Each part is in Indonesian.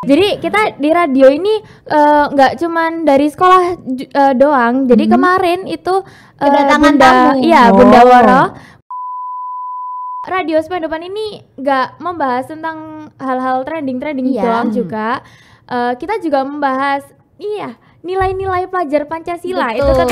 Jadi kita di radio ini eh, nggak uh, cuman dari sekolah uh, doang. Jadi hmm. kemarin itu uh, kedatangan Bunda, tamu. Iya, oh. Bunda Woro. Radio Spendopan ini nggak membahas tentang hal-hal trending-trending iya. doang hmm. juga. Uh, kita juga membahas iya nilai-nilai pelajar Pancasila Betul. itu kan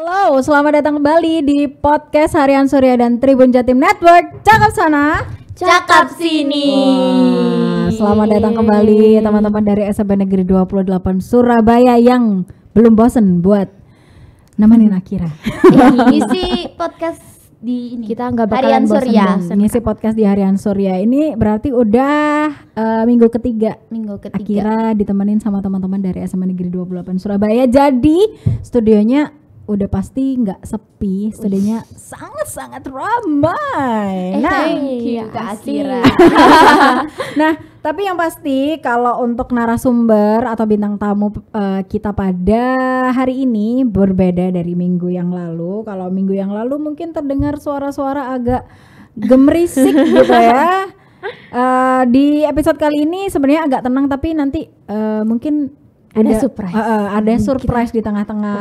Halo, selamat datang kembali di podcast Harian Surya dan Tribun Jatim Network. Cakap sana, cakap sini. Wah, selamat datang kembali teman-teman dari SMP Negeri 28 Surabaya yang belum bosen buat nemenin Akira. Eh, ini sih podcast di ini. Kita nggak bakalan bosan Ini Ngisi podcast di Harian Surya. Ini berarti udah uh, minggu ketiga. Minggu ketiga. Akira ditemenin sama teman-teman dari SMA Negeri 28 Surabaya. Jadi studionya udah pasti nggak sepi, studionya sangat-sangat ramai. Eh, nah, keakhiran. Gitu nah, tapi yang pasti kalau untuk narasumber atau bintang tamu uh, kita pada hari ini berbeda dari minggu yang lalu. Kalau minggu yang lalu mungkin terdengar suara-suara agak gemerisik gitu ya. Uh, di episode kali ini sebenarnya agak tenang tapi nanti uh, mungkin ada, surprise. Uh, ada surprise kita. di tengah-tengah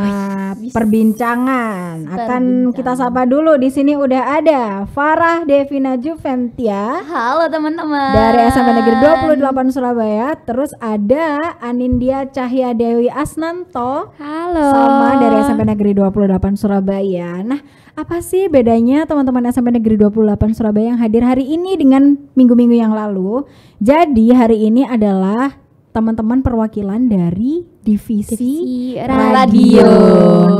perbincangan. Akan perbincangan. kita sapa dulu di sini udah ada Farah Devina Juventia. Halo teman-teman. Dari SMP Negeri 28 Surabaya. Terus ada Anindya Cahya Dewi Asnanto. Halo. Sama dari SMP Negeri 28 Surabaya. Nah, apa sih bedanya teman-teman SMP Negeri 28 Surabaya yang hadir hari ini dengan minggu-minggu yang lalu? Jadi hari ini adalah teman-teman perwakilan dari divisi, divisi radio. radio.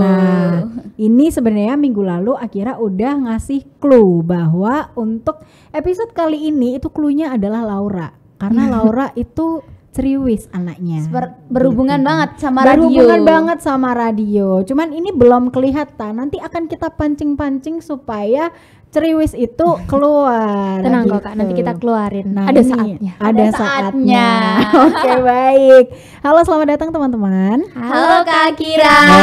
Nah, ini sebenarnya minggu lalu akhirnya udah ngasih clue bahwa untuk episode kali ini itu clue-nya adalah Laura karena Laura itu ceriwis anaknya. Ber berhubungan gitu. banget sama radio. Berhubungan banget sama radio. Cuman ini belum kelihatan. Nanti akan kita pancing-pancing supaya ceriwis itu keluar. Tenang gitu. kok kak, gitu. nanti kita keluarin. Nah, ada ini, saatnya. Ada, saatnya. saatnya. Oke okay, baik. Halo selamat datang teman-teman. Halo kak Kira. Oh.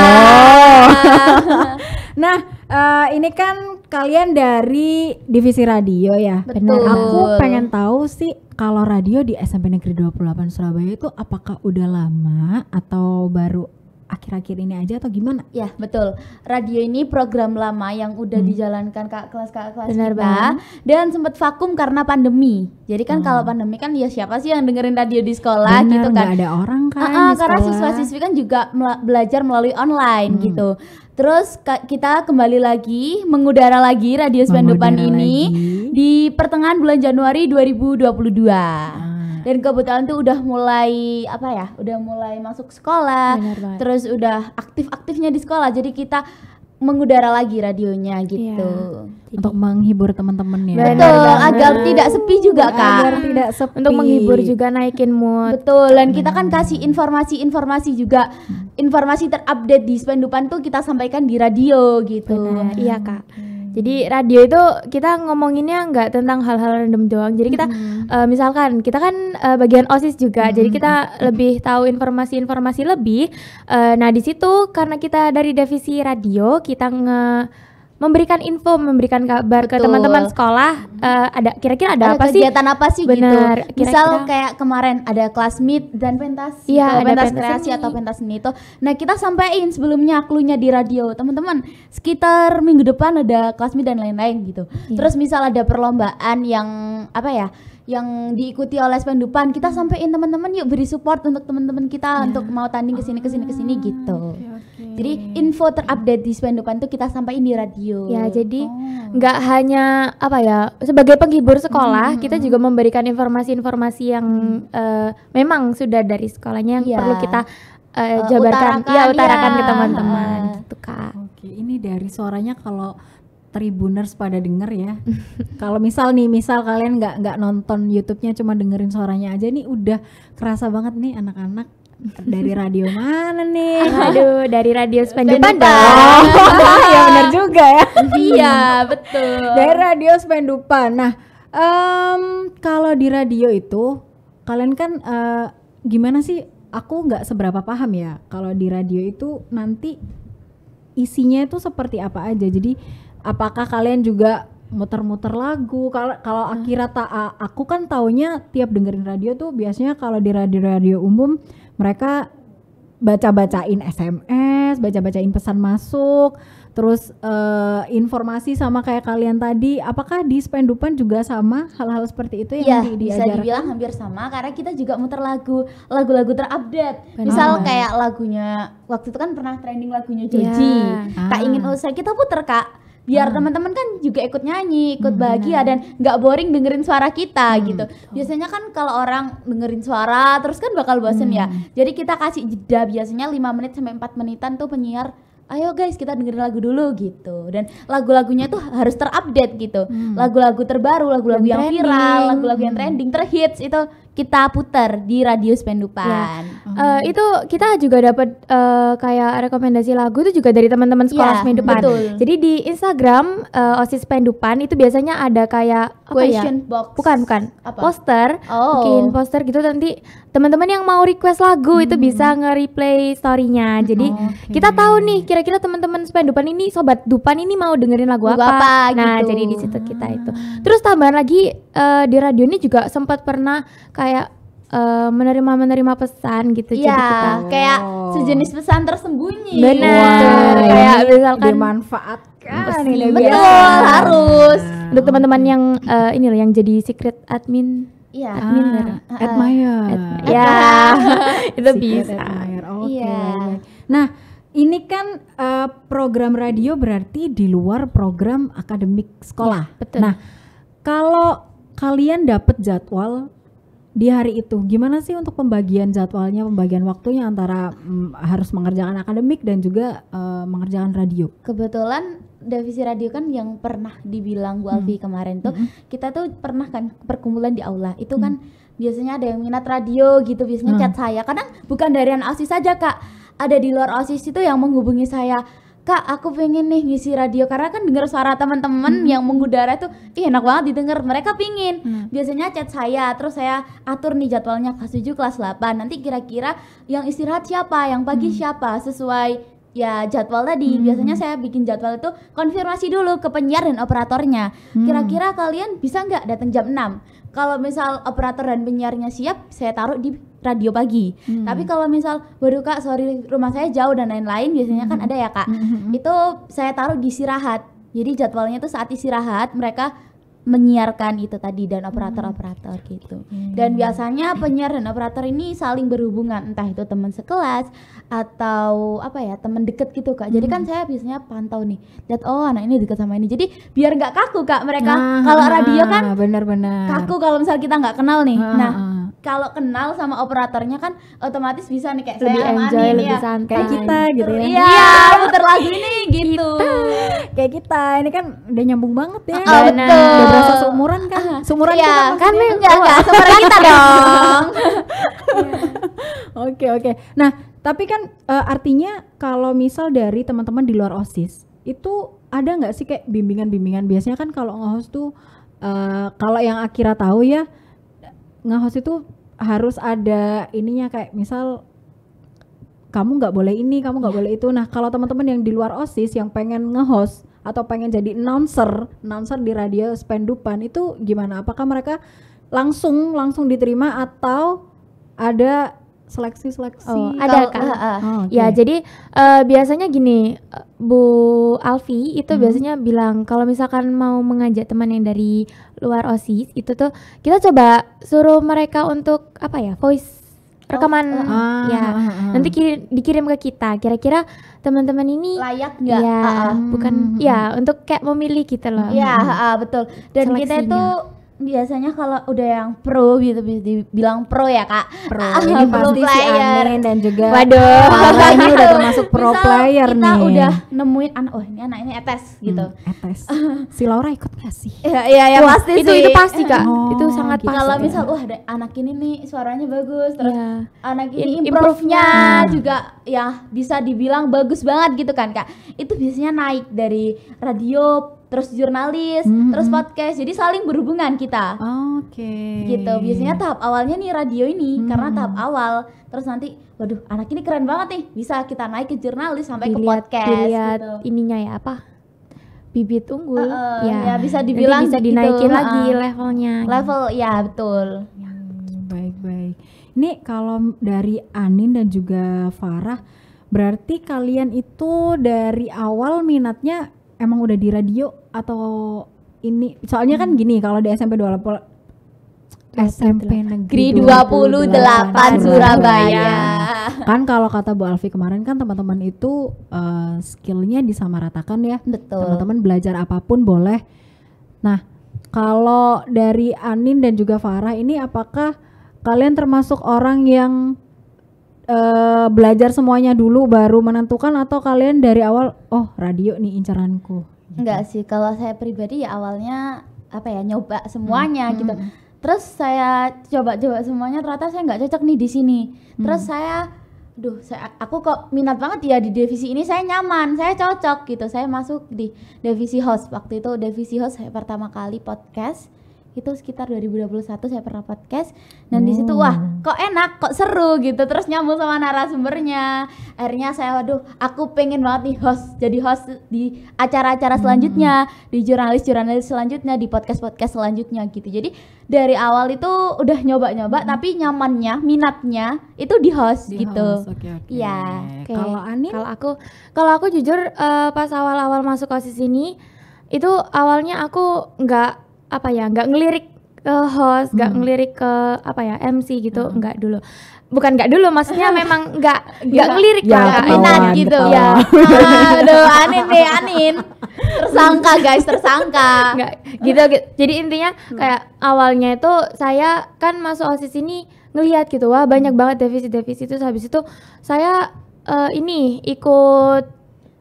nah uh, ini kan kalian dari divisi radio ya. Betul. Benar. Aku pengen tahu sih kalau radio di SMP Negeri 28 Surabaya itu apakah udah lama atau baru akhir-akhir ini aja atau gimana? Ya betul. Radio ini program lama yang udah hmm. dijalankan kak kelas kak kelas Benar kita banget. dan sempat vakum karena pandemi. Jadi kan hmm. kalau pandemi kan ya siapa sih yang dengerin radio di sekolah Bener, gitu kan? Gak ada orang kan. Uh -uh, karena siswa-siswi kan juga belajar melalui online hmm. gitu. Terus kita kembali lagi mengudara lagi Radio Spandupan ini lagi. di pertengahan bulan Januari 2022. Hmm dan kebetulan tuh udah mulai apa ya? Udah mulai masuk sekolah. Terus udah aktif-aktifnya di sekolah. Jadi kita mengudara lagi radionya gitu. ya, Untuk menghibur teman-teman ya. Betul, benar, agar tidak sepi juga agar Kak. Agar tidak sepi. Untuk menghibur juga naikin mood. Betul, dan kita kan kasih informasi-informasi juga. Hmm. Informasi terupdate di Spendupan tuh kita sampaikan di radio gitu. Iya, Kak. Jadi radio itu kita ngomonginnya nggak tentang hal-hal random doang. Jadi kita uh, misalkan kita kan uh, bagian OSIS juga. Jadi kita lebih tahu informasi-informasi lebih. Uh, nah, di situ karena kita dari divisi radio, kita nge memberikan info, memberikan kabar Betul. ke teman-teman sekolah uh, ada kira-kira ada, ada apa kegiatan apa sih Bener, gitu. Kira-kira. Misal kayak kemarin ada kelas meet dan pentas, ya, ada pentas, pentas kreasi seni. atau pentas seni itu. Nah, kita sampaikan sebelumnya klunya di radio. Teman-teman, sekitar minggu depan ada kelas meet dan lain-lain gitu. Ya. Terus misal ada perlombaan yang apa ya? yang diikuti oleh Spendupan kita hmm. sampaikan teman-teman yuk beri support untuk teman-teman kita yeah. untuk mau tanding ke sini ke sini ah, gitu okay, okay. jadi info terupdate di Spendupan tuh kita sampaikan di radio ya jadi oh. nggak oh. hanya apa ya sebagai penghibur sekolah hmm. kita hmm, juga hmm. memberikan informasi-informasi yang mm. uh, memang sudah dari sekolahnya yang yeah. perlu kita uh, uh, jabarkan utarakan, ya utarakan ya. ke teman-teman uh. gitu kak oke okay. ini dari suaranya kalau Tribuners pada denger ya. Kalau misal nih, misal kalian nggak nggak nonton YouTube-nya cuma dengerin suaranya aja nih udah kerasa banget nih anak-anak dari radio mana nih? Aduh, dari radio Spendu Pandang. Oh, ya benar juga ya. iya, betul. Dari radio Spendupan. Nah, um, kalau di radio itu kalian kan uh, gimana sih? Aku nggak seberapa paham ya. Kalau di radio itu nanti isinya itu seperti apa aja. Jadi apakah kalian juga muter-muter lagu kalau kalau hmm. akhirat ta, aku kan taunya tiap dengerin radio tuh biasanya kalau di radio-radio umum mereka baca-bacain SMS, baca-bacain pesan masuk, terus uh, informasi sama kayak kalian tadi. Apakah di Spendupan juga sama hal-hal seperti itu yang ya, di, bisa dibilang hampir sama karena kita juga muter lagu, lagu-lagu terupdate. Benar. Misal kayak lagunya waktu itu kan pernah trending lagunya Joji, ya. ah. tak ingin ah. usai kita puter kak biar hmm. teman-teman kan juga ikut nyanyi ikut hmm, bahagia dan nggak boring dengerin suara kita hmm, gitu biasanya kan kalau orang dengerin suara terus kan bakal bosen ya. hmm. ya jadi kita kasih jeda biasanya 5 menit sampai 4 menitan tuh penyiar ayo guys kita dengerin lagu dulu gitu dan lagu-lagunya tuh harus terupdate gitu hmm. lagu-lagu hmm. terbaru lagu-lagu yang, yang viral lagu-lagu yang trending terhits itu kita putar di radius pendupan. Yeah. Ya. Hmm. Uh, itu kita juga dapat uh, eh, kayak rekomendasi lagu itu juga dari teman-teman sekolah yeah, pendupan. Betul. Jadi di Instagram uh, OSIS pendupan itu biasanya ada kayak ya? question ya? box. Bukan, bukan. Apa? Poster. Oh. Mungkin poster gitu nanti teman-teman yang mau request lagu hmm. itu bisa nge-replay story-nya. Jadi oh, okay. kita tahu nih kira-kira teman-teman pendupan ini sobat dupan ini mau dengerin lagu, lagu apa. apa. Nah, gitu. jadi di situ kita itu. Terus tambahan lagi uh, di radio ini juga sempat pernah kayak kayak eh, menerima menerima menerima pesan gitu ya, jadi iya, kita kayak oh. sejenis pesan tersembunyi benar wow. kayak misalkan dimanfaatkan ini betul harus nah. untuk teman-teman yang uh, ini loh yang jadi secret admin Iya. Admin ah, uh-uh. admire. admire. Ya. itu bisa. Admire. Oke. Okay. Iya. Yeah. Nah, ini kan uh, program radio berarti di luar program akademik sekolah. Ya, betul. Nah, kalau kalian dapat jadwal di hari itu gimana sih untuk pembagian jadwalnya pembagian waktunya antara mm, harus mengerjakan akademik dan juga uh, mengerjakan radio kebetulan divisi radio kan yang pernah dibilang Bu Alfi hmm. kemarin tuh hmm. kita tuh pernah kan perkumpulan di aula itu hmm. kan biasanya ada yang minat radio gitu biasanya hmm. chat saya kadang bukan dari an osis saja kak ada di luar osis itu yang menghubungi saya kak aku pengen nih ngisi radio karena kan dengar suara teman-teman hmm. yang mengudara itu ih enak banget didengar mereka pingin hmm. biasanya chat saya terus saya atur nih jadwalnya kelas 7 kelas 8 nanti kira-kira yang istirahat siapa yang pagi hmm. siapa sesuai ya jadwal tadi hmm. biasanya saya bikin jadwal itu konfirmasi dulu ke penyiar dan operatornya hmm. kira-kira hmm. kalian bisa nggak datang jam 6 kalau misal operator dan penyiarnya siap saya taruh di radio pagi. Hmm. Tapi kalau misal waduh Kak, sorry rumah saya jauh dan lain-lain biasanya kan hmm. kan ada ya Kak. Hmm, hmm, hmm. Itu saya taruh di istirahat. Jadi jadwalnya itu saat istirahat mereka menyiarkan itu tadi dan hmm. operator-operator hmm. gitu. Hmm. Dan biasanya penyiar dan operator ini saling berhubungan, entah itu teman sekelas atau apa ya, teman deket gitu Kak. Jadi kan saya biasanya pantau nih, lihat oh anak ini deket sama ini. Jadi biar nggak kaku Kak mereka. Ah, kalau ah, radio kan benar-benar kaku kalau misal kita nggak kenal nih. Ah, nah, ah kalau kenal sama operatornya kan otomatis bisa nih kayak lebih saya enjoy, ini lebih ya. santai kayak kita gitu, gitu ya. ya. Iya, lagu ini gitu. Kita. Kayak kita, ini kan udah nyambung banget ya. Oh, betul. Udah berasa seumuran kan? Uh, seumuran iya, kan maksudnya? Kan enggak enggak oh. seumuran kita dong. Oke, oke. Nah, tapi kan uh, artinya kalau misal dari teman-teman di luar OSIS itu ada nggak sih kayak bimbingan-bimbingan biasanya kan kalau ngos tuh uh, kalau yang Akira tahu ya ngehost itu harus ada ininya kayak misal kamu nggak boleh ini, kamu nggak iya. boleh itu. Nah, kalau teman-teman yang di luar OSIS yang pengen ngehost atau pengen jadi announcer, announcer di radio Spendupan itu gimana? Apakah mereka langsung langsung diterima atau ada seleksi-seleksi? Oh, ada kan? Uh, uh. Oh, okay. Ya, jadi uh, biasanya gini, Bu Alfi itu hmm. biasanya bilang kalau misalkan mau mengajak teman yang dari luar osis itu tuh kita coba suruh mereka untuk apa ya voice oh, rekaman oh, uh, ya uh, uh, uh. nanti kirim, dikirim ke kita kira-kira teman-teman ini layak nggak ya uh, uh. bukan uh, uh. ya untuk kayak memilih gitu loh ya uh, uh, betul dan kita itu biasanya kalau udah yang pro gitu bisa dibilang pro ya kak pro ah, ini pro pasti player. si Ane dan juga waduh ini udah termasuk pro Misal player kita nih kita udah nemuin anak oh ini anak ini etes hmm, gitu hmm, etes si Laura ikut gak sih? iya ya, ya, pasti itu, sih itu pasti kak oh, itu sangat gitu. pasti kalau misal wah ada anak ini nih suaranya bagus terus ya. anak ini improve-nya hmm. juga ya bisa dibilang bagus banget gitu kan kak itu biasanya naik dari radio terus jurnalis, mm-hmm. terus podcast. Jadi saling berhubungan kita. Oke. Okay. Gitu. Biasanya tahap awalnya nih radio ini mm-hmm. karena tahap awal. Terus nanti, waduh, anak ini keren banget nih. Bisa kita naik ke jurnalis sampai dilihat, ke podcast. Dilihat gitu. ininya ya apa? Bibit unggul. Uh, uh, ya. ya bisa dibilang nanti bisa gitu. dinaikin gitu, lagi uh, levelnya. Level, ya betul. Baik-baik. Ya, ini kalau dari Anin dan juga Farah, berarti kalian itu dari awal minatnya emang udah di radio atau ini soalnya kan gini kalau di SMP 20 SMP Negeri 28, puluh delapan Surabaya. Kan kalau kata Bu Alfi kemarin kan teman-teman itu uh, skillnya disamaratakan ya. Betul. Teman-teman belajar apapun boleh. Nah, kalau dari Anin dan juga Farah ini apakah kalian termasuk orang yang uh, belajar semuanya dulu baru menentukan atau kalian dari awal oh radio nih incaranku enggak sih kalau saya pribadi ya awalnya apa ya nyoba semuanya hmm. gitu terus saya coba-coba semuanya ternyata saya nggak cocok nih di sini hmm. terus saya duh saya aku kok minat banget ya di divisi ini saya nyaman saya cocok gitu saya masuk di divisi host waktu itu divisi host saya pertama kali podcast itu sekitar 2021 saya pernah podcast dan oh. di situ hmm. wah kok enak kok seru gitu terus nyambung sama narasumbernya akhirnya saya waduh aku pengen banget nih host jadi host di acara-acara selanjutnya hmm. di jurnalis-jurnalis selanjutnya di podcast-podcast selanjutnya gitu jadi dari awal itu udah nyoba-nyoba hmm. tapi nyamannya minatnya itu di host di gitu iya okay, okay. okay. kalau kalau aku kalau aku jujur uh, pas awal-awal masuk osis ini itu awalnya aku nggak apa ya nggak ngelirik ke host, nggak hmm. ngelirik ke apa ya MC gitu, hmm. nggak dulu. Bukan nggak dulu, maksudnya memang nggak nggak ya, ngelirik ya, ya minat gitu. Ya, aduh Anin deh Anin, tersangka guys tersangka. Nggak gitu, gitu. Jadi intinya hmm. kayak awalnya itu saya kan masuk osis ini ngelihat gitu wah banyak banget defisit defisit itu habis itu saya uh, ini ikut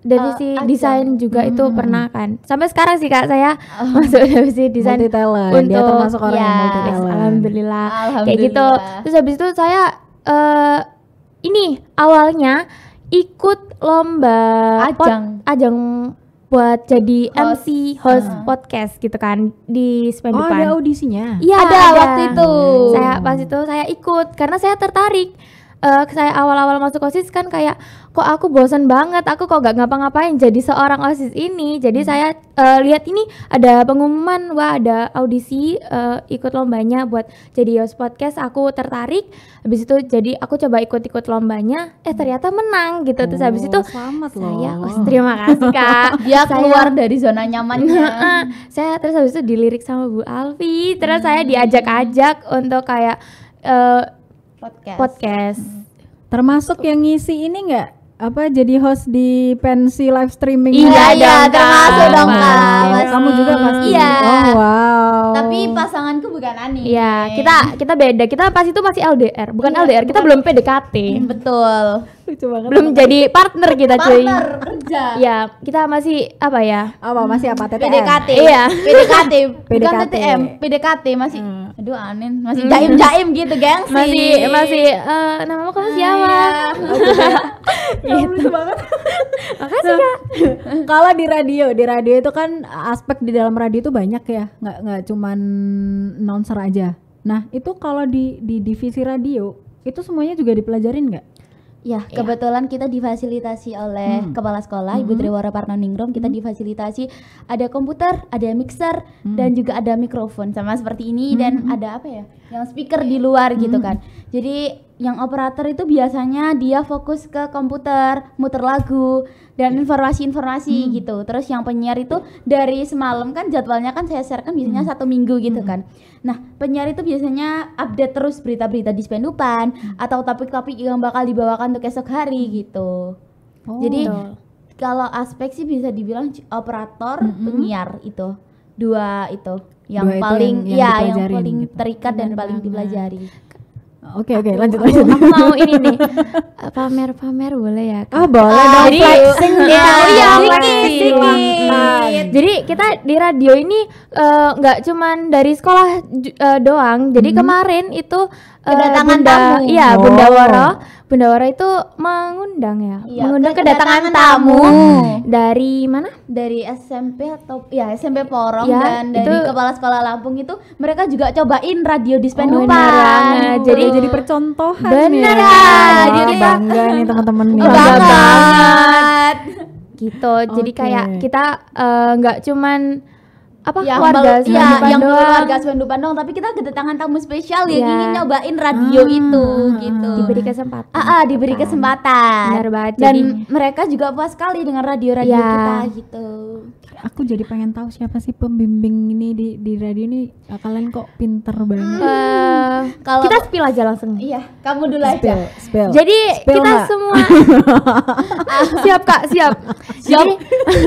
dari uh, si desain juga hmm. itu pernah kan sampai sekarang sih kak saya uh, masuk dari si desain untuk dia termasuk orang ya, yang multi alhamdulillah, alhamdulillah kayak gitu terus habis itu saya uh, ini awalnya ikut lomba ajang pot, ajang buat jadi host. MC host uh. podcast gitu kan di Spendipan. Oh, ada audisinya. Iya, ada, ada waktu itu. Saya pas itu saya ikut karena saya tertarik uh, eh, saya awal-awal masuk OSIS kan kayak kok aku bosen banget, aku kok gak ngapa-ngapain jadi seorang OSIS ini. Jadi hmm. saya uh, lihat ini ada pengumuman, wah ada audisi uh, ikut lombanya buat jadi host podcast, aku tertarik. Habis itu jadi aku coba ikut-ikut lombanya, eh hmm. ternyata menang gitu. Oh, Terus habis oh, itu selamat loh. Saya oh terima kasih Kak. Dia saya, keluar dari zona nyamannya. saya terus habis itu dilirik sama Bu Alfi, terus hmm. saya diajak-ajak untuk kayak uh, podcast, podcast. Hmm. termasuk yang ngisi ini enggak apa jadi host di pensi live streaming iya iya, iya termasuk dong iya. kak iya, kamu juga pasti iya oh, wow tapi pasanganku bukan Ani iya kita kita beda kita pas itu masih LDR bukan iya, LDR kita bukan. belum PDKT hmm, betul Lucu banget. Belum temen. jadi partner kita cuy. Partner kerja. Ya, kita masih apa ya? Apa masih apa? TTM. PDKT. Iya. PDKT. PDKT. Bukan TTM, PDKT masih. Hmm. Aduh anin masih hmm. jaim-jaim gitu, gengs. Masih masih uh, eh, nama kamu ah, siapa? Iya. Lucu gitu. banget. Gitu. Makasih, nah, Kak. Kalau di radio, di radio itu kan aspek di dalam radio itu banyak ya. Nggak nggak cuman nonser aja. Nah, itu kalau di di divisi radio itu semuanya juga dipelajarin nggak? Ya, ya, kebetulan kita difasilitasi oleh hmm. kepala sekolah Ibu Triwara hmm. Parnoningrum. Kita hmm. difasilitasi ada komputer, ada mixer, hmm. dan juga ada mikrofon sama seperti ini hmm. dan ada apa ya? yang speaker di luar gitu hmm. gitu kan. Jadi yang operator itu biasanya dia fokus ke komputer, muter lagu dan iya. informasi-informasi hmm. gitu. Terus yang penyiar itu dari semalam kan jadwalnya kan saya share kan biasanya hmm. satu minggu gitu hmm. kan. Nah penyiar itu biasanya update terus berita-berita di Spendupan hmm. atau topik-topik yang bakal dibawakan untuk esok hari gitu. Oh. Jadi kalau aspek sih bisa dibilang operator, mm -hmm. penyiar itu dua itu yang dua paling itu yang, yang ya yang paling gitu. terikat dan paling dipelajari. Oke oke okay, lanjut lanjut. Aku, mau ini nih pamer pamer boleh ya? Kak? Oh boleh ah, dong. dong singgih. ya. Jadi kita di radio ini eh, nggak uh, cuman dari sekolah uh, doang. Jadi hmm. kemarin itu Eh, kedatangan Bunda, tamu. Iya, oh. Bunda Woro. Bunda Woro itu mengundang ya, ya mengundang kedatangan, kedatangan tamu hmm. dari mana? Dari SMP atau ya SMP Porong ya, dan itu, dari kepala sekolah Lampung itu mereka juga cobain radio di Oh, ya. nah, hmm. jadi oh. jadi percontohan. Benar. ya. ya. Jadi oh, bangga nih teman-teman. Bangga, bangga banget. banget. Gitu. Jadi kayak kita eh, nggak uh, cuman apa yang keluarga ya, yang keluarga Swendu Bandung tapi kita kedatangan tamu spesial ya. Iya. yang ingin nyobain radio hmm, itu gitu diberi kesempatan ah, ah diberi kesempatan Benar banget, dan jadi... mereka juga puas sekali dengan radio-radio ya. kita gitu aku jadi pengen tahu siapa sih pembimbing ini di di radio ini kalian kok pinter banget. Uh, kalau kita spill aja langsung. Iya, kamu dulu aja. Spill. Jadi spill kita gak? semua siap kak siap. Siap.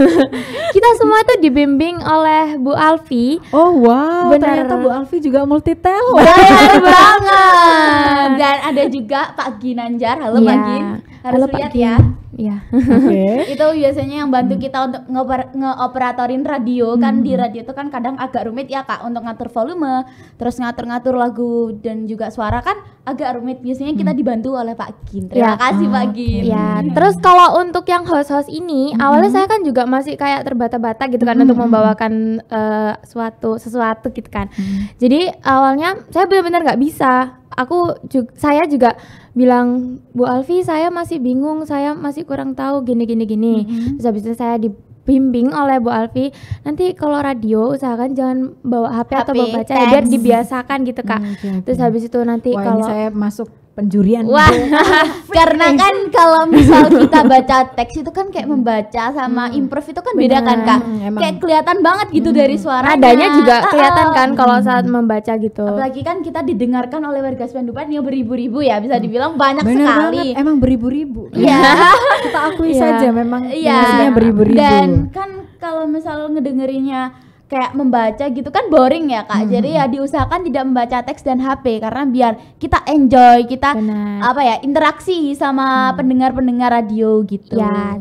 kita semua tuh dibimbing oleh Bu Alfi. Oh wow, Bener. ternyata Bu Alfi juga multi talent. banget. Dan ada juga Pak Ginanjar. Halo yeah. Pak iya. Gin harus Halo, lihat Pak ya. Iya. Okay. itu biasanya yang bantu hmm. kita untuk ngoper ngeoperatorin radio hmm. kan di hmm. radio itu kan kadang agak rumit ya Kak untuk ngatur volume, terus ngatur-ngatur lagu dan juga suara kan agak rumit. Biasanya kita hmm. dibantu oleh Pak Gin. Ya. Terima ya. kasih oh, Pak Gin. Ya, terus kalau untuk yang host-host ini hmm. awalnya saya kan juga masih kayak terbata-bata gitu kan hmm. untuk membawakan uh, suatu sesuatu gitu kan. Hmm. Jadi awalnya saya benar-benar nggak bisa aku juga, saya juga bilang Bu Alfi saya masih bingung saya masih kurang tahu gini gini gini mm -hmm. habis itu saya dibimbing oleh Bu Alfi nanti kalau radio usahakan jangan bawa HP, HP atau bawa baca ya, biar dibiasakan gitu kak mm -hmm. terus iya. habis itu nanti kalau saya masuk penjurian wah ah, karena kan kalau misal kita baca teks itu kan kayak hmm. membaca sama hmm. improv itu kan beda kan kak hmm, Emang. kayak kelihatan banget gitu hmm. dari suara adanya juga kelihatan oh, ah. kelihatan kan kalau hmm. saat membaca gitu apalagi kan kita didengarkan oleh warga Sepandupan yang beribu-ribu ya bisa dibilang banyak Bener sekali banget. Emang beribu-ribu ya kita akui ya. saja iya. memang ya. beribu-ribu dan kan kalau misal ngedengerinnya kayak membaca gitu kan boring ya kak. Hmm. Jadi ya diusahakan tidak membaca teks dan HP karena biar kita enjoy kita Benar. apa ya interaksi sama hmm. pendengar-pendengar radio gitu. Ya.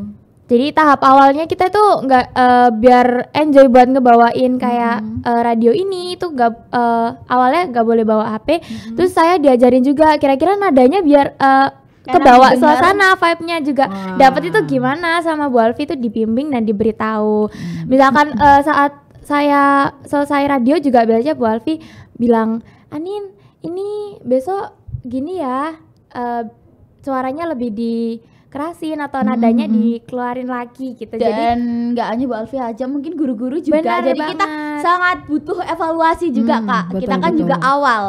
Jadi tahap awalnya kita tuh nggak uh, biar enjoy buat ngebawain kayak hmm. uh, radio ini tuh nggak uh, awalnya nggak boleh bawa HP. Hmm. Terus saya diajarin juga kira-kira nadanya biar uh, kebawa suasana vibe-nya juga wow. dapat itu gimana sama Bu Alfi itu dibimbing dan diberitahu. Hmm. Misalkan uh, saat saya selesai radio juga belajar Bu Alfi bilang Anin ini besok gini ya uh, suaranya lebih di kerasin atau hmm, nadanya mm -hmm. dikeluarin lagi gitu dan jadi nggak hanya Bu Alfi aja mungkin guru-guru juga benar jadi banget. kita sangat butuh evaluasi juga hmm, kak betul, kita kan betul. juga awal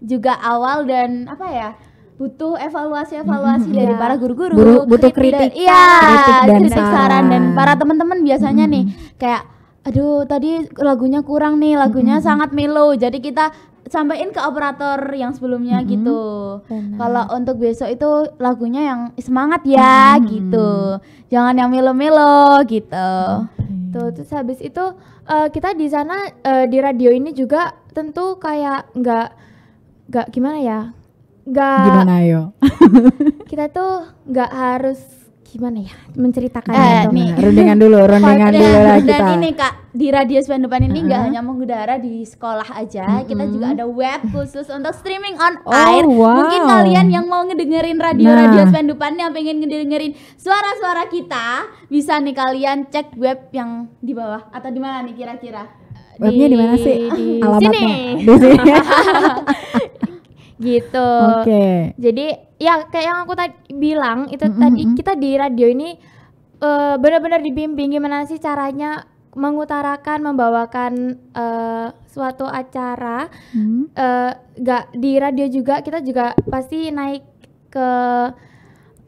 juga awal dan apa ya butuh evaluasi-evaluasi hmm, dari ya. para guru-guru butuh kritik, kritik dan, iya kritik dan kritik saran. dan para teman-teman biasanya hmm. nih hmm. kayak aduh tadi lagunya kurang nih lagunya mm -hmm. sangat mellow jadi kita sampaikan ke operator yang sebelumnya mm -hmm. gitu kalau untuk besok itu lagunya yang semangat ya mm -hmm. gitu jangan yang melo-melo gitu okay. tuh terus habis itu uh, kita di sana uh, di radio ini juga tentu kayak nggak nggak gimana ya nggak gimana yo kita tuh nggak harus gimana ya menceritakan eh, gitu. nih. dulu, rundingan iya, dulu lah kita. Dan ini Kak, di Radius Bandepan ini nggak uh -huh. hanya mengudara di sekolah aja, uh -huh. kita juga ada web khusus untuk streaming on oh, air. Wow. Mungkin kalian yang mau ngedengerin radio nah. Radius Bandepan yang pengen ngedengerin suara-suara kita, bisa nih kalian cek web yang di bawah atau di mana nih kira-kira? Webnya di mana sih? Di Di sini. gitu. Okay. Jadi ya kayak yang aku tadi bilang itu mm -hmm. tadi kita di radio ini uh, benar-benar dibimbing gimana sih caranya mengutarakan membawakan uh, suatu acara hmm. uh, eh, gak di radio juga kita juga pasti naik ke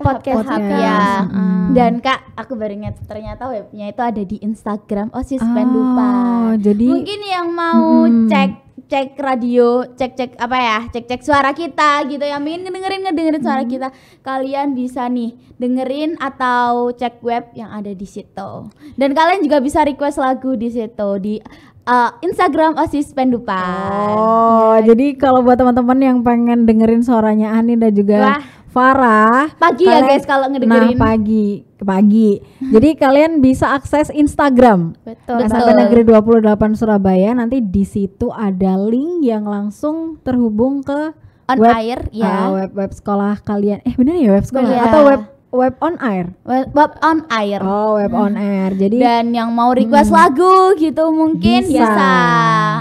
podcast, podcast. ya hmm. dan kak aku baru ingat ternyata webnya itu ada di Instagram oh sis oh, lupa jadi mungkin yang mau hmm. cek cek radio, cek-cek apa ya, cek-cek suara kita gitu ya. ingin dengerin dengerin suara hmm. kita. Kalian bisa nih dengerin atau cek web yang ada di situ. Dan kalian juga bisa request lagu di situ di uh, Instagram Osis Pendupan. Oh, ya. jadi kalau buat teman-teman yang pengen dengerin suaranya Ani dan juga Wah. Farah. Pagi ya, kalian, ya guys kalau ngedengerin. Nah, pagi, pagi. Hmm. Jadi kalian bisa akses Instagram. Betul. Betul. Negeri 28 Surabaya. Nanti di situ ada link yang langsung terhubung ke on web, air ah, ya. Uh, web web sekolah kalian. Eh bener ya web sekolah yeah. atau web Web on air. Web, web on air. Oh, web on hmm. air. Jadi dan yang mau request hmm. lagu gitu mungkin bisa. bisa.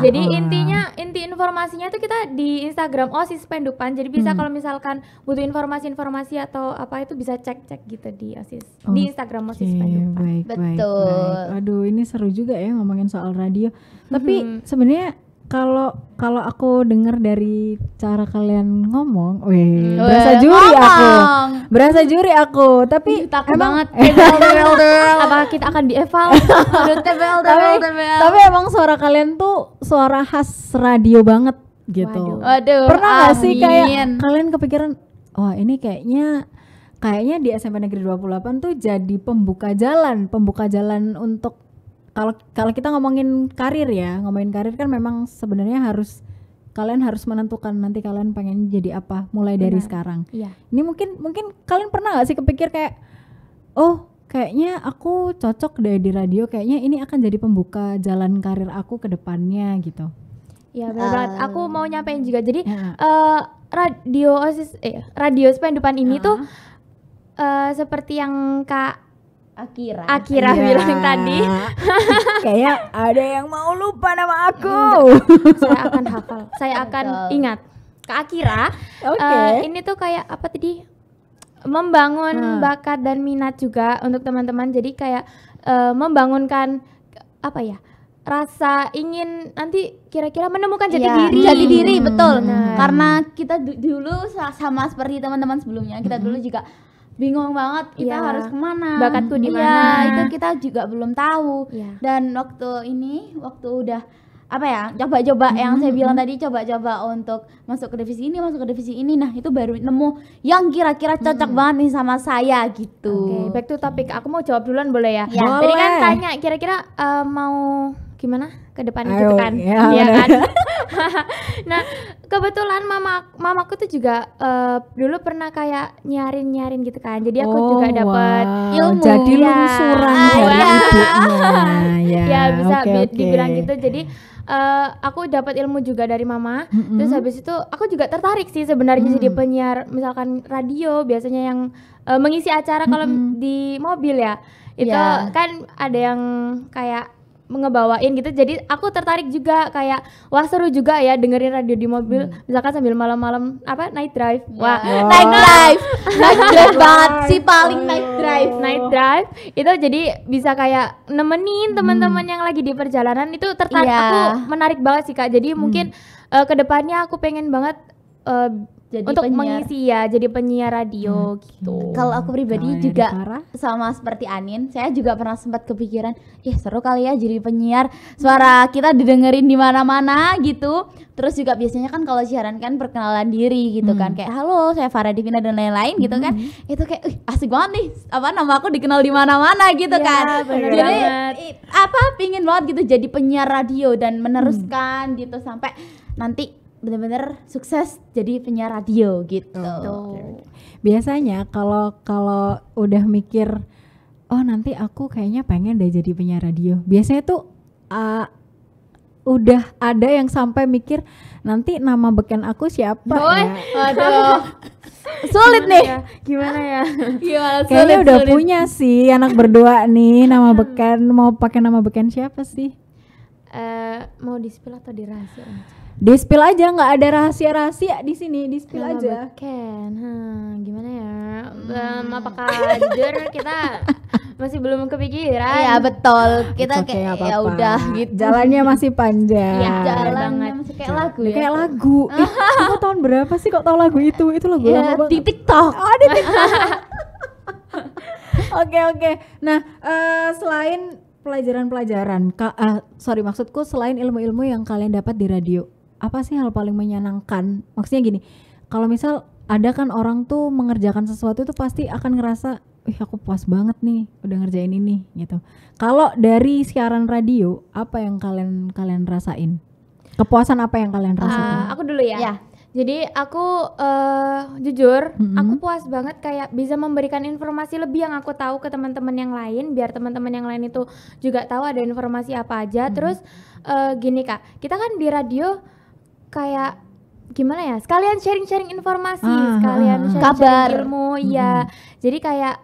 Jadi oh. intinya inti informasinya tuh kita di Instagram Oh, sis Pendupan. Jadi bisa hmm. kalau misalkan butuh informasi-informasi atau apa itu bisa cek-cek gitu di Osis oh. di Instagram Osis Pendupan. Baik, Betul. Baik, baik. Aduh, ini seru juga ya ngomongin soal radio. Tapi hmm. sebenarnya kalau kalau aku dengar dari cara kalian ngomong, weh, hmm. berasa juri ngomong. aku. Berasa juri aku, tapi Takut emang banget tebel Apa kita akan dieval? Aduh tebel tebel Tapi emang suara kalian tuh suara khas radio banget gitu. Waduh. Waduh Pernah gak sih kayak kalian kepikiran, wah oh, ini kayaknya kayaknya di SMP Negeri 28 tuh jadi pembuka jalan, pembuka jalan untuk kalau kalau kita ngomongin karir ya, ngomongin karir kan memang sebenarnya harus kalian harus menentukan nanti kalian pengen jadi apa mulai Benar. dari sekarang. Iya. Ini mungkin mungkin kalian pernah nggak sih kepikir kayak oh kayaknya aku cocok deh di radio kayaknya ini akan jadi pembuka jalan karir aku ke depannya gitu. Iya benar uh, Aku mau nyampein juga. Jadi ya. uh, radio osis eh radio eh, depan ini uh. tuh uh, seperti yang Kak Akira. Akira ya. bilang tadi. Kayak ada yang mau lupa nama aku. Saya akan hafal. Saya akan ingat. ke Akira. Oke. Okay. Uh, eh, ini tuh kayak apa tadi? Membangun hmm. bakat dan minat juga untuk teman-teman. Jadi kayak uh, membangunkan apa ya? rasa ingin nanti kira-kira menemukan jati ya, diri jati diri hmm. betul hmm. karena kita dulu sama seperti teman-teman sebelumnya kita hmm. dulu juga bingung banget kita ya. harus kemana bakatku di iya, mana ya, itu kita juga belum tahu ya. dan waktu ini waktu udah apa ya coba-coba hmm, yang saya mm-hmm. bilang tadi coba-coba untuk masuk ke divisi ini masuk ke divisi ini nah itu baru nemu yang kira-kira cocok hmm. banget nih sama saya gitu. Oke okay, back to topic aku mau jawab duluan boleh ya? ya. Boleh. Tadi kan tanya kira-kira uh, mau gimana? ke depan gitu kan. Ya, ya kan. nah, kebetulan mama mamaku tuh juga uh, dulu pernah kayak nyarin-nyarin gitu kan. Jadi aku oh, juga dapat wow. ilmu. Jadi ya. lungsuran ah, dari iya. ya. ibunya. ya, ya bisa okay, okay. dibilang gitu. Jadi uh, aku dapat ilmu juga dari mama. Mm-hmm. Terus habis itu aku juga tertarik sih sebenarnya mm jadi penyiar misalkan radio biasanya yang uh, mengisi acara kalau mm-hmm. di mobil ya. Itu yeah. kan ada yang kayak ngebawain gitu jadi aku tertarik juga kayak wah seru juga ya dengerin radio di mobil hmm. misalkan sambil malam-malam apa night drive yeah. wah wow. night drive night drive banget sih paling night drive night drive itu jadi bisa kayak nemenin hmm. teman-teman hmm. yang lagi di perjalanan itu tertarik yeah. aku menarik banget sih kak jadi hmm. mungkin uh, eh, kedepannya aku pengen banget uh, jadi untuk penyiar. mengisi ya jadi penyiar radio hmm. gitu. Kalau aku pribadi Kalian juga sama seperti Anin, saya juga pernah sempat kepikiran, ya seru kali ya jadi penyiar. Suara kita didengerin di mana-mana gitu. Terus juga biasanya kan kalau siaran kan perkenalan diri gitu kan. hmm. kan, kayak halo saya Farah Divina dan lain-lain gitu kan. Hmm. Itu kayak Ih, asik banget nih, apa nama aku dikenal di mana-mana gitu ya, kan. Jadi banget. apa pingin banget gitu jadi penyiar radio dan meneruskan hmm. gitu sampai nanti benar-benar sukses jadi penyiar radio gitu. Oh, okay, Biasanya kalau kalau udah mikir oh nanti aku kayaknya pengen deh jadi penyiar radio. Biasanya tuh uh, udah ada yang sampai mikir nanti nama beken aku siapa Boy. ya? Aduh. sulit gimana nih. Ya? Gimana ya? Gimana sulit, Kayaknya udah sulit. punya sih anak berdua nih iya. nama beken mau pakai nama beken siapa sih? Uh, mau di spill atau dirahasiakan? di spill aja nggak ada rahasia-rahasia di sini di spill ah, aja Ken hmm, gimana ya hmm. um, apakah jujur kita masih belum kepikiran ya betul kita okay, kayak ya udah gitu jalannya masih panjang ya, jalan banget masih kayak lagu iya, ya kayak lagu ah. kamu tahun berapa sih kok tahu lagu itu itu lagu ya, lama di TikTok oh, ada TikTok Oke oke. Nah uh, selain pelajaran-pelajaran, uh, sorry maksudku selain ilmu-ilmu yang kalian dapat di radio, apa sih hal paling menyenangkan? Maksudnya gini, kalau misal ada kan orang tuh mengerjakan sesuatu itu pasti akan ngerasa, "Ih, aku puas banget nih udah ngerjain ini." gitu. Kalau dari siaran radio, apa yang kalian kalian rasain? Kepuasan apa yang kalian rasain? Uh, aku dulu ya. ya. Jadi aku uh, jujur, mm-hmm. aku puas banget kayak bisa memberikan informasi lebih yang aku tahu ke teman-teman yang lain, biar teman-teman yang lain itu juga tahu ada informasi apa aja. Mm-hmm. Terus uh, gini kak, kita kan di radio kayak gimana ya sekalian sharing-sharing informasi ah, ah sekalian ah, ah. sharing, kabar sharing ilmu hmm. ya jadi kayak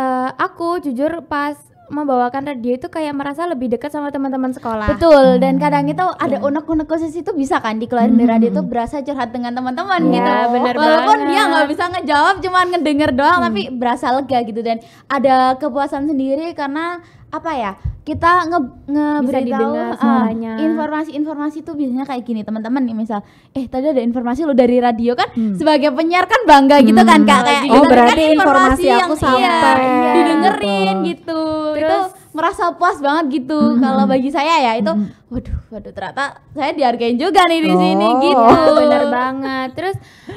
uh, aku jujur pas membawakan radio itu kayak merasa lebih dekat sama teman-teman sekolah. Betul, hmm. dan kadang itu ada yeah. unek-unek khusus itu bisa kan dikeluarin hmm. di radio itu hmm. berasa curhat dengan teman-teman yeah, gitu. Bener Walaupun dia nggak bisa ngejawab, cuman ngedenger doang, hmm. tapi berasa lega gitu dan ada kepuasan sendiri karena apa ya kita nge ngeberitahu uh, eh, informasi-informasi tuh biasanya kayak gini teman-teman nih misal eh tadi ada informasi lo dari radio kan hmm. sebagai penyiar kan bangga hmm. gitu kan hmm. kak kayak oh gitu kan, kan berarti kan informasi, informasi yang aku sampai iya, iya, didengerin betul. gitu terus itu merasa puas banget gitu mm -hmm. kalau bagi saya ya itu waduh waduh ternyata saya dihargain juga nih di oh. sini gitu benar banget terus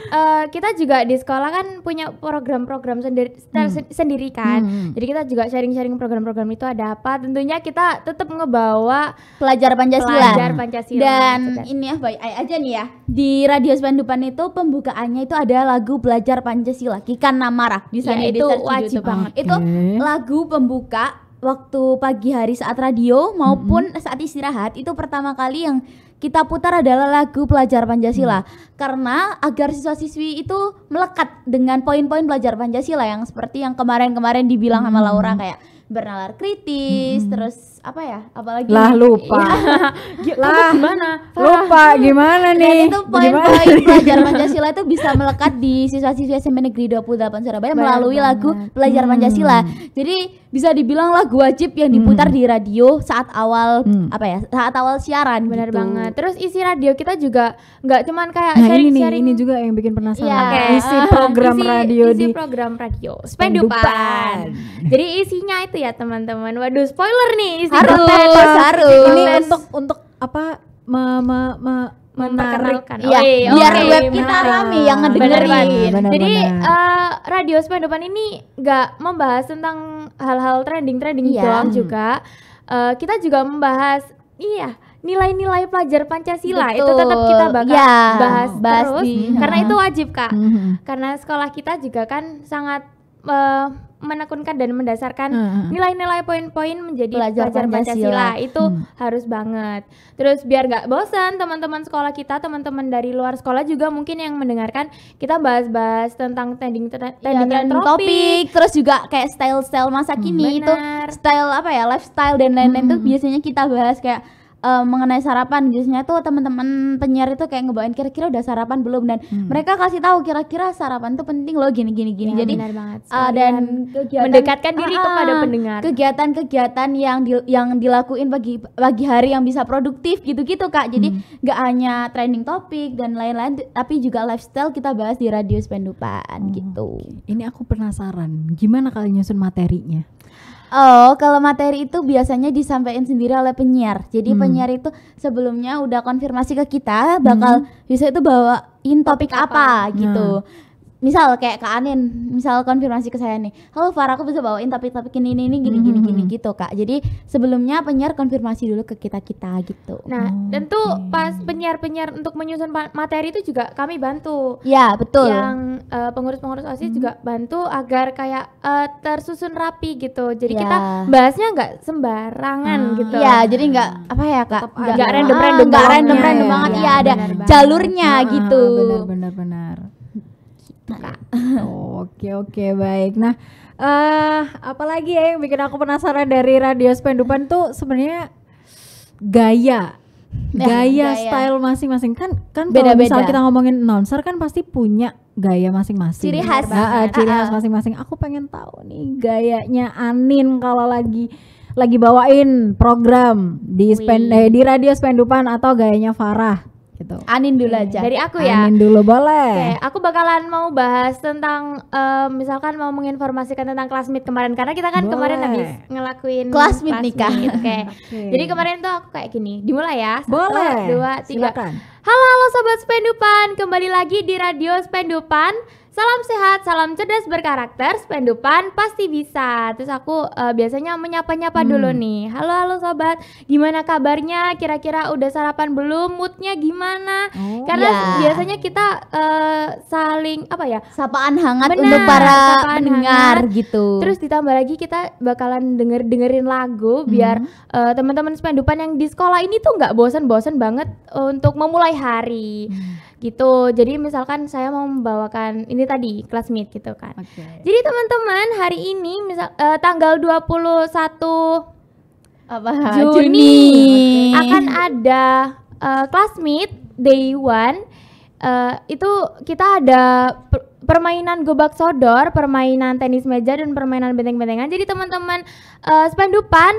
uh, kita juga di sekolah kan punya program-program sendiri mm. sendiri kan mm. jadi kita juga sharing-sharing program-program itu ada apa tentunya kita tetap ngebawa pelajar Pancasila pelajar Pancasila dan gitu kan. ini ya baik aja nih ya di radio Bandupan itu pembukaannya itu ada lagu pelajar Pancasila Kikan Namara di sana ya, itu wajib banget okay. itu lagu pembuka waktu pagi hari saat radio maupun mm -hmm. saat istirahat itu pertama kali yang kita putar adalah lagu pelajar Pancasila hmm. karena agar siswa-siswi itu melekat dengan poin-poin pelajar Pancasila yang seperti yang kemarin-kemarin dibilang hmm. sama mm. Laura kayak bernalar kritis hmm. terus apa ya apalagi lah lupa ya, lah gimana lupa gimana nih dan itu poin-poin pelajar Pancasila itu bisa melekat di siswa-siswa SMP Negeri 28 Surabaya melalui banget. lagu pelajar hmm. Pancasila jadi bisa dibilang lagu wajib yang diputar hmm. di radio saat awal hmm. apa ya saat awal siaran benar gitu. banget terus isi radio kita juga nggak cuman kayak nah, sharing, ini nih, sharing ini juga yang bikin penasaran ya. okay. isi program isi, radio isi di program radio Spendupan. Spendupan jadi isinya itu ya teman-teman waduh spoiler nih harus, harus, harus. Ini untuk untuk apa ma ma ma memperkenalkan. Iya, okay, biar okay, web kita ramai rame yang ngedengerin. Bener, bener, bener. Jadi uh, radio Spandopan ini nggak membahas tentang hal-hal trending-trending iya. doang juga. Uh, kita juga membahas iya nilai-nilai pelajar Pancasila Betul. itu tetap kita bakal ya, bahas, bahas terus di, karena uh. itu wajib kak. -hmm. Karena sekolah kita juga kan sangat uh, menekunkan dan mendasarkan hmm, hmm. nilai-nilai poin-poin menjadi pelajar, pelajar Pancasila. itu hmm. harus banget. Terus biar nggak bosan teman-teman sekolah kita, teman-teman dari luar sekolah juga mungkin yang mendengarkan kita bahas-bahas tentang iya, trending trending ya, topik, terus juga kayak style-style masa hmm, kini hmm, itu style apa ya, lifestyle dan lain-lain hmm. tuh biasanya kita bahas kayak uh, mengenai sarapan biasanya tuh teman-teman penyiar itu kayak ngebawain kira-kira udah sarapan belum dan hmm. mereka kasih tahu kira-kira sarapan tuh penting loh gini gini gini. Ya, Jadi benar banget. Uh, dan kegiatan, mendekatkan diri uh, kepada pendengar. Kegiatan-kegiatan yang di, yang dilakuin pagi pagi hari yang bisa produktif gitu-gitu Kak. Jadi hmm. nggak hmm. hanya trending topik dan lain-lain tapi juga lifestyle kita bahas di Radio Spendupan hmm. gitu. Ini aku penasaran gimana kalian nyusun materinya? Oh, kalau materi itu biasanya disampaikan sendiri oleh penyiar. Jadi hmm. penyiar itu sebelumnya udah konfirmasi ke kita bakal hmm. bisa itu bawain topik, topik apa, apa gitu. Hmm misal kayak Kak Anin, misal konfirmasi ke saya nih, halo Farah aku bisa bawain tapi tapi ini ini gini gini gini mhm, mhm. gitu Kak. Jadi sebelumnya penyiar konfirmasi dulu ke kita kita gitu. Nah hmm. dan tuh pas penyiar-penyiar untuk menyusun materi itu juga kami bantu. Ya betul. Yang uh, pengurus-pengurus osis hmm. juga bantu agar kayak uh, tersusun rapi gitu. Jadi ya. kita iya. bahasnya nggak sembarangan hmm. gitu. Iya jadi nggak apa ya Kak? Nggak random-random, nggak random-random ah, iya, iya, banget. Iya ya, ada jalurnya gitu. Benar-benar. Ah, Oke oke baik. Nah, uh, apalagi ya yang bikin aku penasaran dari radio Spendupan tuh sebenarnya gaya gaya, gaya. style masing-masing kan kan kalau misal kita ngomongin nonser kan pasti punya gaya masing-masing ciri khas nah, uh, ciri khas masing-masing aku pengen tahu nih gayanya Anin kalau lagi lagi bawain program di spend, eh, di radio Spendupan atau gayanya Farah gitu. Anin dulu aja. Dari aku ya. Anin dulu boleh. Oke, okay, aku bakalan mau bahas tentang um, misalkan mau menginformasikan tentang classmate kemarin karena kita kan boleh. kemarin habis ngelakuin classmate nikah. Oke. Okay. okay. Jadi kemarin tuh aku kayak gini. Dimulai ya. Satu, boleh. Dua, tiga. Silakan. Halo halo sobat Spendupan, kembali lagi di Radio Spendupan Salam sehat, salam cerdas berkarakter, spendupan pasti bisa. Terus aku uh, biasanya menyapa-nyapa hmm. dulu nih. Halo halo sobat, gimana kabarnya? Kira-kira udah sarapan belum? Moodnya gimana? Oh, Karena ya. biasanya kita uh, saling apa ya? Sapaan hangat Benar, untuk para pendengar hangat. gitu. Terus ditambah lagi kita bakalan denger dengerin lagu hmm. biar uh, teman-teman spendupan yang di sekolah ini tuh nggak bosan-bosan banget untuk memulai hari. Hmm gitu. Jadi misalkan saya mau membawakan ini tadi kelas meet gitu kan. Okay. Jadi teman-teman hari ini misal uh, tanggal 21 apa Juni, Juni. Okay. akan ada uh, eh, meet day one uh, itu kita ada permainan gobak sodor, permainan tenis meja dan permainan benteng-bentengan. Jadi teman-teman uh, spendupan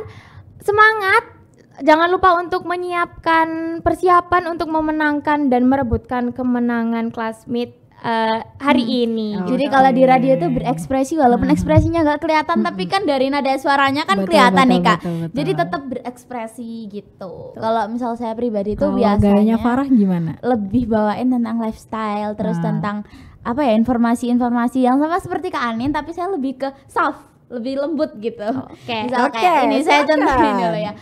semangat jangan lupa untuk menyiapkan persiapan untuk memenangkan dan merebutkan kemenangan kelas uh, eh, hari hmm. ini. Oh, Jadi kalau di radio itu berekspresi walaupun hmm. ekspresinya nggak kelihatan hmm. tapi kan dari nada suaranya kan betul, kelihatan betul, nih Kak. Betul, betul. Jadi tetap berekspresi gitu. Kalau misal saya pribadi itu biasanya gayanya Farah gimana? Lebih bawain tentang lifestyle terus hmm. tentang apa ya informasi-informasi yang sama seperti Kak Anin tapi saya lebih ke soft lebih lembut gitu. Oh, oke. Okay. Okay. okay. ini saya contohin dulu ya.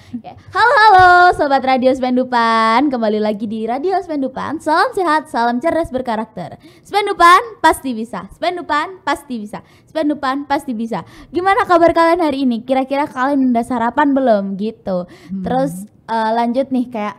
Halo halo sobat Radio Spendupan, kembali lagi di Radio Spendupan. Salam sehat, salam cerdas berkarakter. Spendupan pasti bisa. Spendupan pasti bisa. Spendupan pasti bisa. Gimana kabar kalian hari ini? Kira-kira kalian udah sarapan belum gitu? Hmm. Terus uh, lanjut nih kayak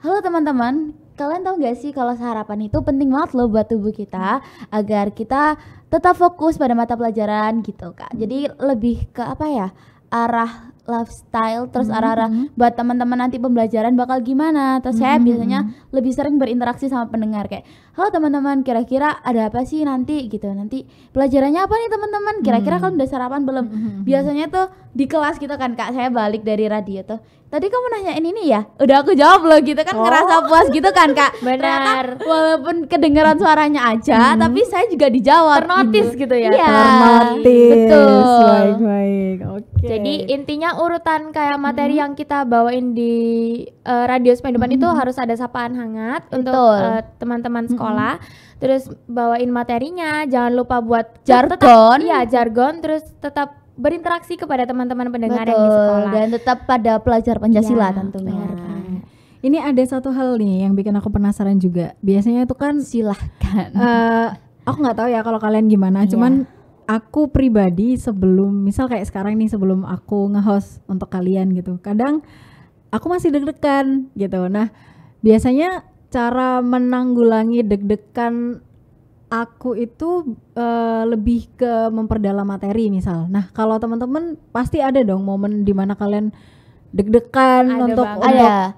halo teman-teman, kalian tau gak sih kalau sarapan itu penting banget loh buat tubuh kita agar kita tetap fokus pada mata pelajaran gitu kak jadi lebih ke apa ya arah lifestyle terus mm -hmm. arah-arah hmm. buat teman-teman nanti pembelajaran bakal gimana terus mm -hmm. saya hmm, biasanya hmm. lebih sering berinteraksi sama pendengar kayak halo teman-teman kira-kira ada apa sih nanti gitu nanti pelajarannya apa nih teman-teman kira-kira hmm. kalian udah sarapan belum hmm, hmm, biasanya tuh di kelas gitu kan kak saya balik dari radio tuh tadi kamu nanyain ini ya udah aku jawab loh gitu kan oh. ngerasa puas gitu kan kak benar walaupun kedengeran suaranya aja hmm. tapi saya juga dijawab ternotis gitu, ya. ya iya. ternotis betul baik baik oke jadi intinya urutan kayak materi hmm. yang kita bawain di uh, radio Sependupan hmm. itu harus ada sapaan hangat betul. untuk eh, teman-teman uh, sekolah hmm. terus bawain materinya jangan lupa buat jargon tetap, iya jargon terus tetap berinteraksi kepada teman-teman pendengar Betul, yang di sekolah dan tetap pada pelajar Pancasila ya, tentunya benar Ini ada satu hal nih yang bikin aku penasaran juga. Biasanya itu kan silahkan. Uh, aku nggak tahu ya kalau kalian gimana. Yeah. Cuman aku pribadi sebelum misal kayak sekarang nih sebelum aku ngehost untuk kalian gitu. Kadang aku masih deg-degan gitu. Nah, biasanya cara menanggulangi deg-degan aku itu uh, lebih ke memperdalam materi misal. Nah, kalau teman-teman pasti ada dong momen dimana kalian deg-degan untuk untuk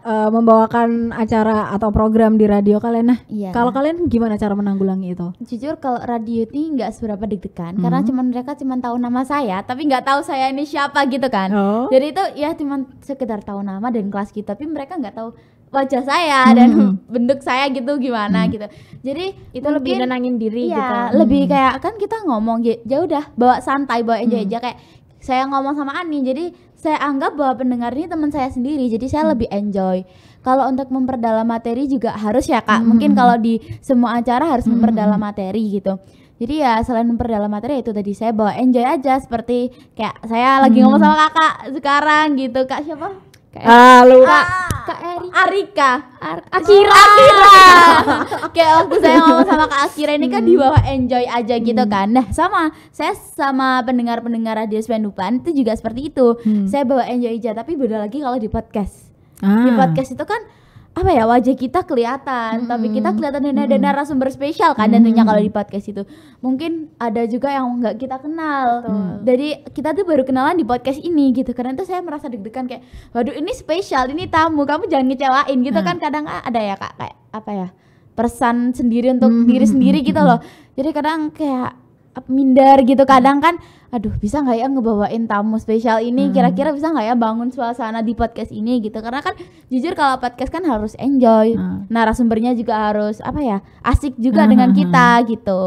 uh, membawakan acara atau program di radio kalian. Nah, iya. kalau kalian gimana cara menanggulangi itu? Jujur kalau radio ini nggak seberapa deg-degan mm -hmm. karena cuman mereka cuma tahu nama saya, tapi nggak tahu saya ini siapa gitu kan. Oh. Jadi itu ya cuma sekedar tahu nama dan kelas kita, gitu, tapi mereka nggak tahu wajah saya hmm. dan bentuk saya gitu gimana hmm. gitu. Jadi itu mungkin, lebih nenangin diri ya, gitu. lebih mm. kayak kan kita ngomong ya, ya udah bawa santai, bawa enjoy hmm. aja kayak saya ngomong sama Ani. Jadi saya anggap bahwa pendengar ini teman saya sendiri. Jadi saya hmm. lebih enjoy. Kalau untuk memperdalam materi juga harus ya Kak. Hmm. Mungkin kalau di semua acara harus hmm. memperdalam materi gitu. Jadi ya selain memperdalam materi itu tadi saya bawa enjoy aja seperti kayak saya lagi hmm. ngomong sama kakak sekarang gitu kak siapa? Kak ah, Kak, Kak Erika. Arika. Ar Akira. Akira. Kayak waktu saya ngomong sama Kak Akira ini kan hmm. bawah enjoy aja gitu hmm. kan. Nah, sama saya sama pendengar-pendengar Radio Spendupan itu juga seperti itu. Hmm. Saya bawa enjoy aja tapi beda lagi kalau di podcast. Ah. Di podcast itu kan apa ya wajah kita kelihatan, hmm. tapi kita hmm. kelihatan dan ada hmm. narasumber spesial kan hmm. tentunya kalau di hmm. podcast itu. Mungkin ada juga yang nggak kita kenal. Betul. Jadi kita tuh baru kenalan di podcast ini gitu. Karena itu saya merasa deg-degan kayak, waduh ini spesial, ini tamu, kamu jangan ngecewain gitu hmm. kan kadang ah, ada ya kak kayak apa ya persan sendiri untuk hmm. diri sendiri gitu loh. Jadi kadang kayak minder gitu kadang kan aduh bisa nggak ya ngebawain tamu spesial ini hmm. kira-kira hmm. bisa nggak ya bangun suasana di podcast ini gitu karena kan jujur kalau podcast kan harus enjoy hmm. narasumbernya juga harus apa ya asik juga hmm. dengan hmm, kita hmm, gitu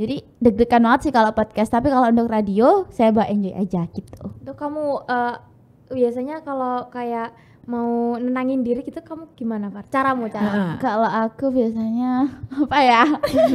jadi deg-degan banget sih kalau podcast tapi kalau untuk radio saya bawa enjoy aja gitu tuh kamu uh, biasanya kalau kayak mau nenangin diri gitu kamu gimana Far? Caramu cara? Kalau aku biasanya apa ya?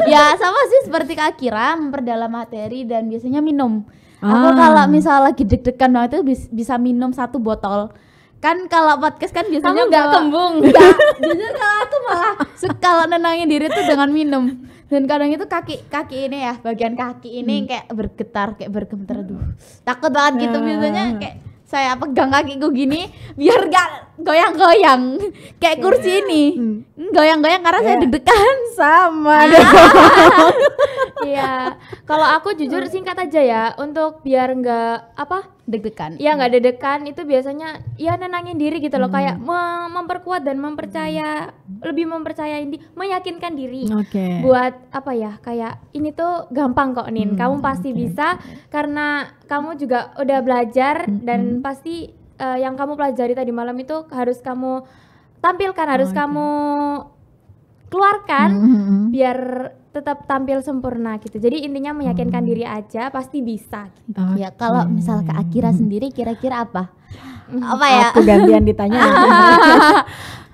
ya sama sih seperti Kak Kira memperdalam materi dan biasanya minum. Ah. Aku kalau misalnya lagi deg-degan banget itu bisa minum satu botol kan kalau podcast kan biasanya gak kembung nggak biasanya kalau aku malah suka nenangin diri tuh dengan minum dan kadang itu kaki kaki ini ya bagian kaki ini hmm. kayak bergetar kayak bergemeter aduh takut banget gitu ah. biasanya kayak saya pegang kakiku gini biar gak goyang-goyang kayak kursi ini hmm. goyang-goyang karena yeah. saya iya. deg-degan sama ah. iya kalau aku jujur hmm. singkat aja ya untuk biar nggak apa deg-degan iya nggak deg-degan itu biasanya ya nenangin diri gitu loh hmm. kayak mem memperkuat dan mempercaya lebih mempercayai diri meyakinkan diri okay. buat apa ya kayak ini tuh gampang kok Nin hmm, kamu pasti okay. bisa karena kamu juga udah belajar hmm. dan hmm. pasti uh, yang kamu pelajari tadi malam itu harus kamu tampilkan, harus oh, okay. kamu keluarkan mm-hmm, mm-hmm. biar tetap tampil sempurna gitu. Jadi intinya meyakinkan mm diri aja pasti bisa. Gitu. Okay. Ya kalau misal ke Akira mm-hmm. sendiri kira-kira apa? Mm-hmm. Apa ya? Aku gantian ditanya.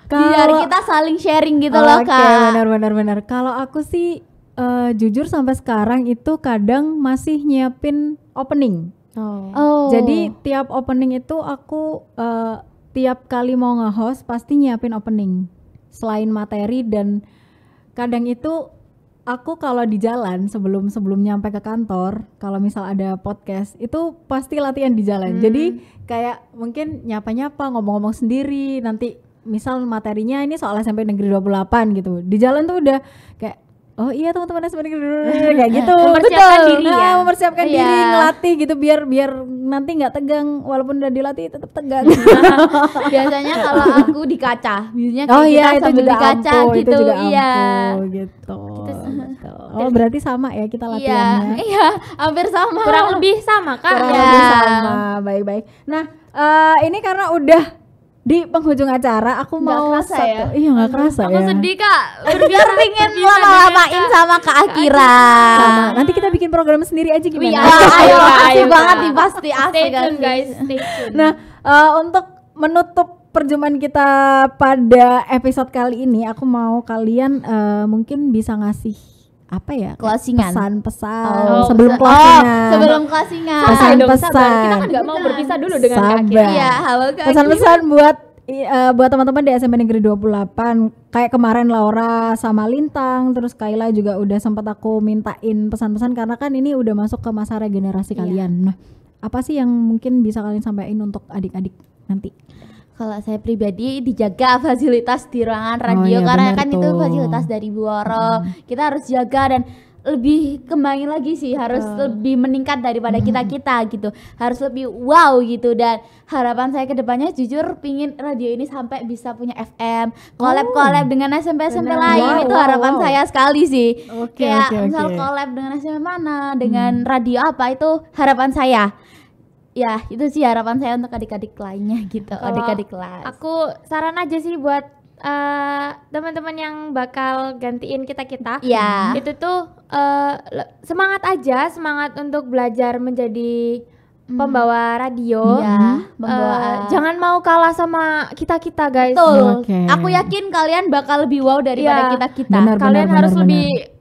Kalo, biar kita saling sharing gitu okay, loh kak. Oke benar benar benar. Kalau aku sih uh, jujur sampai sekarang itu kadang masih nyiapin opening Oh. oh. Jadi tiap opening itu aku uh, tiap kali mau nge-host pasti nyiapin opening selain materi dan kadang itu aku kalau di jalan sebelum sebelum nyampe ke kantor kalau misal ada podcast itu pasti latihan di jalan hmm. jadi kayak mungkin nyapa-nyapa ngomong-ngomong sendiri nanti misal materinya ini soal SMP Negeri 28 gitu di jalan tuh udah kayak oh iya teman-teman dulu kayak gitu mempersiapkan betul diri ya. nah, mempersiapkan iya. diri ngelatih gitu biar biar nanti nggak tegang walaupun udah dilatih tetap tegang biasanya kalau aku di kaca biasanya oh iya itu juga di kaca ampuh, gitu itu juga iya ampuh, gitu, gitu. oh berarti sama ya kita iya. latihannya iya, iya hampir sama kurang lebih sama kan kurang ya. lebih sama baik-baik nah uh, ini karena udah di penghujung acara aku gak mau kerasa satu, ya? iya nggak kerasa aku ya. sedih kak biar pingin lama-lamain ya, sama kak Akira sama. nanti kita bikin program sendiri aja gimana Wih, iya, ayo, iya, ayo, ayo, iya, banget nih pasti asik guys stay tune. nah uh, untuk menutup perjumpaan kita pada episode kali ini aku mau kalian uh, mungkin bisa ngasih apa ya closingan pesan-pesan oh, sebelum oh, closingan oh, sebelum closingan pesan-pesan kita kan nggak mau berpisah dulu dengan sabar. ya halo pesan-pesan buat uh, buat teman-teman di SMP Negeri 28 kayak kemarin Laura sama Lintang terus Kaila juga udah sempat aku mintain pesan-pesan karena kan ini udah masuk ke masa regenerasi iya. kalian nah apa sih yang mungkin bisa kalian sampaikan untuk adik-adik nanti kalau saya pribadi dijaga fasilitas di ruangan oh radio oh, iya, karena kan tuh. itu fasilitas dari Buoro. Hmm. Kita harus jaga dan lebih kembangin lagi sih harus uh. lebih meningkat daripada kita kita kita gitu harus lebih wow gitu dan harapan saya kedepannya jujur pingin radio ini sampai bisa punya FM collab oh, collab dengan SMP SMP lain wow, itu harapan wow, wow. saya sekali sih okay, kayak okay, misal okay. collab dengan SMP mana dengan hmm. radio apa itu harapan saya ya itu sih harapan saya untuk adik-adik lainnya gitu adik-adik kelas aku saran aja sih buat uh, teman-teman yang bakal gantiin kita kita ya itu tuh uh, semangat aja semangat untuk belajar menjadi hmm. pembawa radio ya, pembawa. Uh, jangan mau kalah sama kita kita guys betul okay. aku yakin kalian bakal lebih wow daripada ya, kita kita benar, kalian benar, harus benar, lebih benar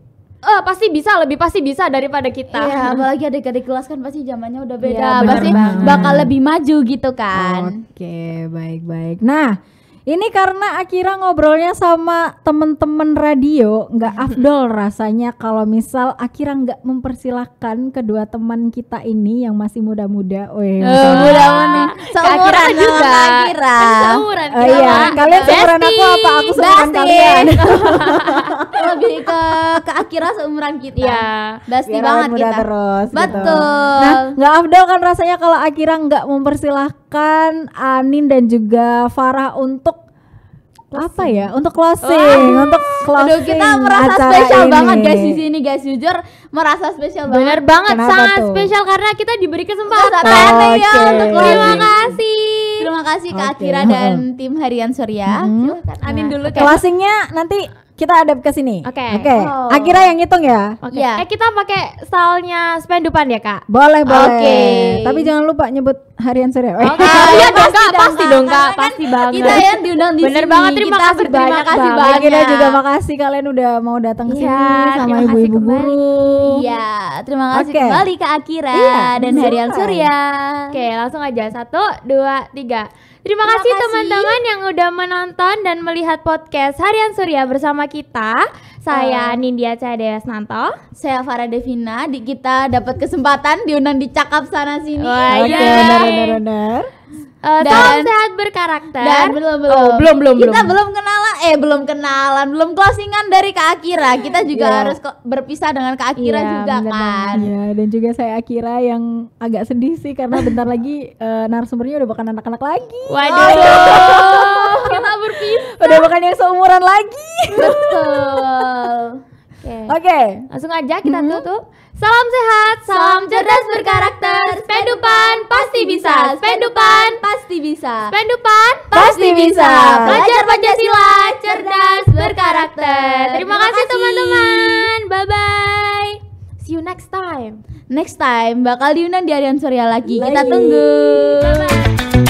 uh, pasti bisa lebih pasti bisa daripada kita. Iya, apalagi adik-adik kelas kan pasti zamannya udah iya, beda, ya, pasti banget. bakal lebih maju gitu kan. Oke, baik-baik. Nah, ini karena Akira ngobrolnya sama temen-temen radio nggak afdol rasanya kalau misal Akira nggak mempersilahkan kedua teman kita ini yang masih muda-muda, weh, uh, eh, muda nih, seumuran juga, Akira. Eh, seumuran, Oh iya. kalian seumuran aku apa? Aku seumuran kalian. Lebih ke ke Akira seumuran kita. Iya. Basti banget kita. terus. Gitu. Betul. Gitu. Nah, nggak afdol kan rasanya kalau Akira nggak mempersilahkan mempersilahkan Anin dan juga Farah untuk closing. apa ya untuk closing Wah. untuk closing Aduh, kita merasa spesial ini. banget guys di sini guys jujur merasa spesial banget bener banget Kenapa sangat tuh? spesial karena kita diberi kesempatan oh, okay. ya untuk terima kasih terima kasih okay. Kak Akira dan tim Harian Surya mm-hmm. kan, Anin nah, dulu okay. closingnya nanti kita ada ke sini. Oke. Okay. Oke. Okay. Oh. yang ngitung ya. Oke. Okay. Iya. Yeah. Eh kita pakai stylenya spendupan ya, Kak? Boleh, boleh. Okay. Tapi jangan lupa nyebut harian sore. Oh, iya dong kak, pasti dong kak, kan pasti banget. Kita yang diundang di Bener sini. banget, terima kita kasih banyak, Terima kasih banyak. Iya, kita juga makasih kalian udah mau datang ke iya, sini sama ibu-ibu guru. Iya, terima kasih okay. kembali ke Akira iya, dan Harian Surya. Oke, okay, langsung aja satu, dua, tiga. Terima, terima kasih teman-teman yang udah menonton dan melihat podcast Harian Surya bersama kita. Saya uh, Nindya Cades Nanto. Saya Farah Devina. Di kita dapat kesempatan diundang di cakap sana sini. Oh, Oke, okay, Uh, dan, salam sehat berkarakter. Dan belum belum. Oh, belum belum. Kita belum, belum kenalan eh belum kenalan, belum closingan dari Kak Akira. Kita juga yeah. harus berpisah dengan Kak Akira yeah, juga bener, kan. Iya, dan juga saya Akira yang agak sedih sih karena bentar lagi uh, narasumbernya udah bukan anak-anak lagi. Waduh. kita berpisah. Udah bukan yang seumuran lagi. Betul. Oke. Okay. okay. Langsung aja kita mm -hmm. tutup. Salam sehat, salam cerdas berkarakter. Spendupan pasti bisa, Spendupan pasti bisa. Spendupan pasti bisa. Belajar Pancasila, cerdas berkarakter. Terima kasih teman-teman. Bye bye. See you next time. Next time bakal diundang di Aryan Surya lagi. lagi. Kita tunggu. Bye bye.